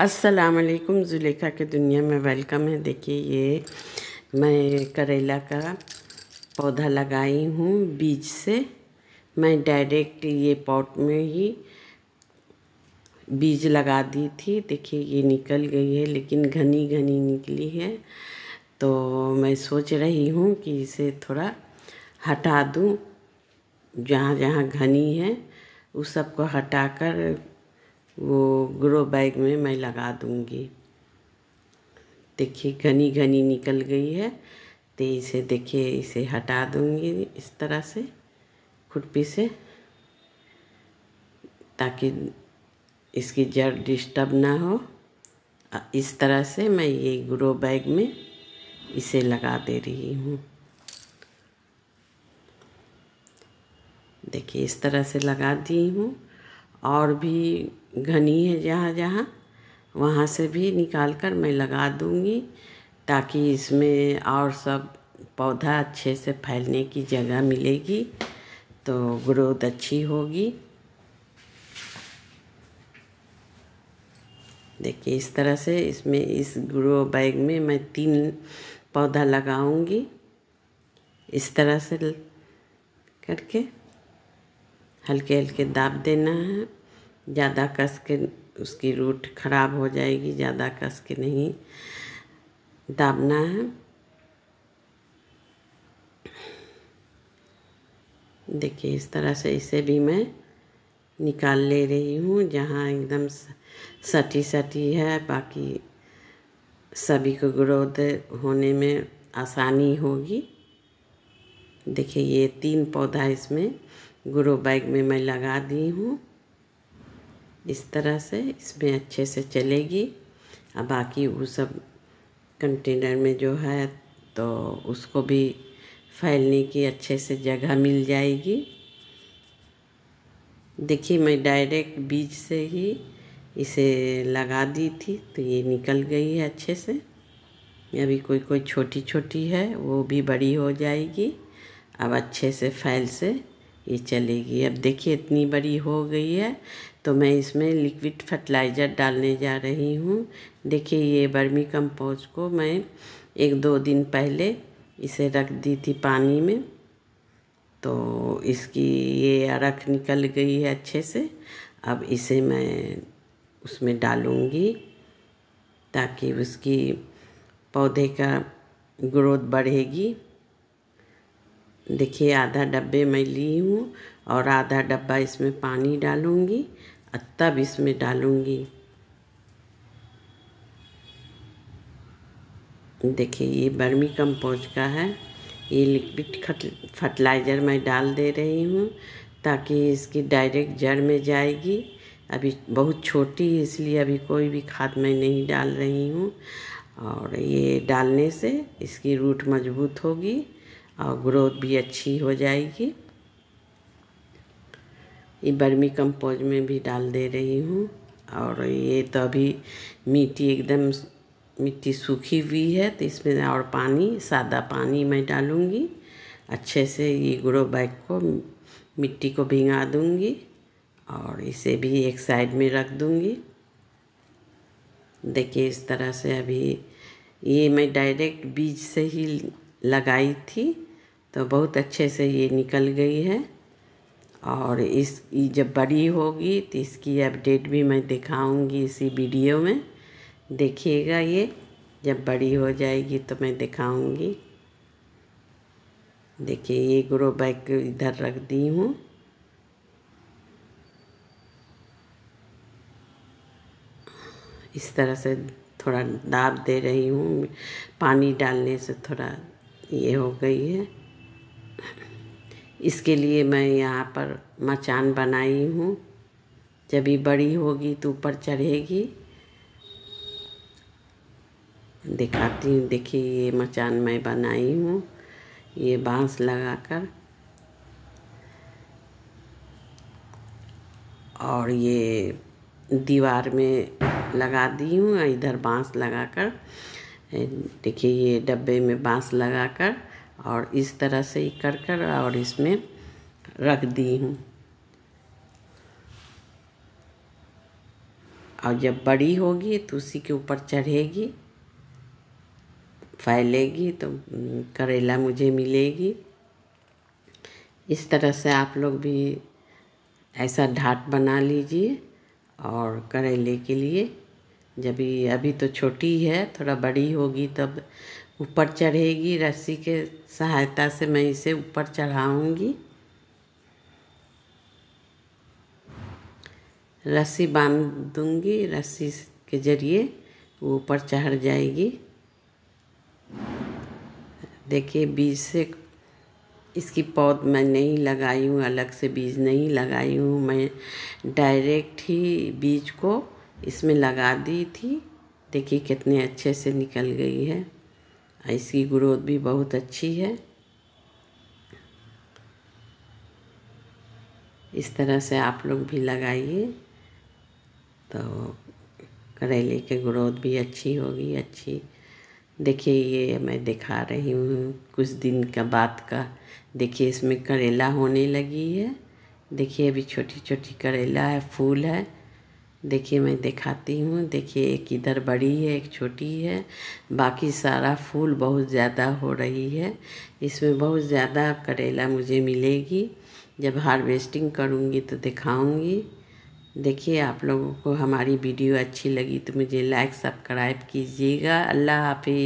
अस्सलाम वालेकुम जुलेखा के दुनिया में वेलकम है देखिए ये मैं करेला का पौधा लगाई हूँ बीज से मैं डायरेक्ट ये पॉट में ही बीज लगा दी थी देखिए ये निकल गई है लेकिन घनी घनी निकली है तो मैं सोच रही हूँ कि इसे थोड़ा हटा दूँ जहाँ जहाँ घनी है उस सबको हटाकर वो ग्रो बैग में मैं लगा दूंगी देखिए घनी घनी निकल गई है तो इसे देखिए इसे हटा दूँगी इस तरह से खुरपी से ताकि इसकी जड़ डिस्टर्ब ना हो इस तरह से मैं ये ग्रो बैग में इसे लगा दे रही हूँ देखिए इस तरह से लगा दी हूँ और भी घनी है जहाँ जहाँ वहाँ से भी निकाल कर मैं लगा दूँगी ताकि इसमें और सब पौधा अच्छे से फैलने की जगह मिलेगी तो ग्रोथ अच्छी होगी देखिए इस तरह से इसमें इस ग्रो बैग में मैं तीन पौधा लगाऊंगी इस तरह से करके हल्के हल्के दाब देना है ज़्यादा कस के उसकी रूट खराब हो जाएगी ज़्यादा कस के नहीं दाबना है देखिए इस तरह से इसे भी मैं निकाल ले रही हूँ जहाँ एकदम सटी सटी है बाकी सभी को ग्रोथ होने में आसानी होगी देखिए ये तीन पौधा इसमें ग्रो बैग में मैं लगा दी हूँ इस तरह से इसमें अच्छे से चलेगी अब बाकी वो सब कंटेनर में जो है तो उसको भी फैलने की अच्छे से जगह मिल जाएगी देखिए मैं डायरेक्ट बीज से ही इसे लगा दी थी तो ये निकल गई है अच्छे से अभी कोई कोई छोटी छोटी है वो भी बड़ी हो जाएगी अब अच्छे से फैल से ये चलेगी अब देखिए इतनी बड़ी हो गई है तो मैं इसमें लिक्विड फर्टिलाइज़र डालने जा रही हूँ देखिए ये बर्मी कंपोस्ट को मैं एक दो दिन पहले इसे रख दी थी पानी में तो इसकी ये अरख निकल गई है अच्छे से अब इसे मैं उसमें डालूँगी ताकि उसकी पौधे का ग्रोथ बढ़ेगी देखिए आधा डब्बे मैं ली हूँ और आधा डब्बा इसमें पानी डालूँगी तब इसमें डालूँगी देखिए ये बर्मी कम्पोज का है ये लिक्विड फर्टिलाइज़र मैं डाल दे रही हूँ ताकि इसकी डायरेक्ट जड़ में जाएगी अभी बहुत छोटी है इसलिए अभी कोई भी खाद मैं नहीं डाल रही हूँ और ये डालने से इसकी रूट मजबूत होगी और ग्रोथ भी अच्छी हो जाएगी ये बर्मी कंपोज में भी डाल दे रही हूँ और ये तो अभी मिट्टी एकदम मिट्टी सूखी हुई है तो इसमें और पानी सादा पानी मैं डालूँगी अच्छे से ये ग्रो बैग को मिट्टी को भिंगा दूँगी और इसे भी एक साइड में रख दूँगी देखिए इस तरह से अभी ये मैं डायरेक्ट बीज से ही लगाई थी तो बहुत अच्छे से ये निकल गई है और इस जब बड़ी होगी तो इसकी अपडेट भी मैं दिखाऊंगी इसी वीडियो में देखिएगा ये जब बड़ी हो जाएगी तो मैं दिखाऊंगी देखिए ये ग्रो बैग इधर रख दी हूँ इस तरह से थोड़ा दाब दे रही हूँ पानी डालने से थोड़ा ये हो गई है इसके लिए मैं यहाँ पर मचान बनाई हूँ जब ये बड़ी होगी तो ऊपर चढ़ेगी दिखाती हूँ देखिए ये मचान मैं बनाई हूँ ये बांस लगाकर और ये दीवार में लगा दी हूँ इधर बांस लगाकर देखिए ये डब्बे में बांस लगाकर और इस तरह से ही कर कर और इसमें रख दी हूँ और जब बड़ी होगी तो उसी के ऊपर चढ़ेगी फैलेगी तो करेला मुझे मिलेगी इस तरह से आप लोग भी ऐसा ढाट बना लीजिए और करेले के लिए जब ये अभी तो छोटी है थोड़ा बड़ी होगी तब ऊपर चढ़ेगी रस्सी के सहायता से मैं इसे ऊपर चढ़ाऊँगी रस्सी बांध दूँगी रस्सी के ज़रिए वो ऊपर चढ़ जाएगी देखिए बीज से इसकी पौध मैं नहीं लगाई हूँ अलग से बीज नहीं लगाई हूँ मैं डायरेक्ट ही बीज को इसमें लगा दी थी देखिए कितने अच्छे से निकल गई है इसकी ग्रोथ भी बहुत अच्छी है इस तरह से आप लोग भी लगाइए तो करेले की ग्रोथ भी अच्छी होगी अच्छी देखिए ये मैं दिखा रही हूँ कुछ दिन का बाद का देखिए इसमें करेला होने लगी है देखिए अभी छोटी छोटी करेला है फूल है देखिए मैं दिखाती हूँ देखिए एक इधर बड़ी है एक छोटी है बाकी सारा फूल बहुत ज़्यादा हो रही है इसमें बहुत ज़्यादा करेला मुझे मिलेगी जब हार्वेस्टिंग करूँगी तो दिखाऊँगी देखिए आप लोगों को हमारी वीडियो अच्छी लगी तो मुझे लाइक सब्सक्राइब कीजिएगा अल्लाह हाफि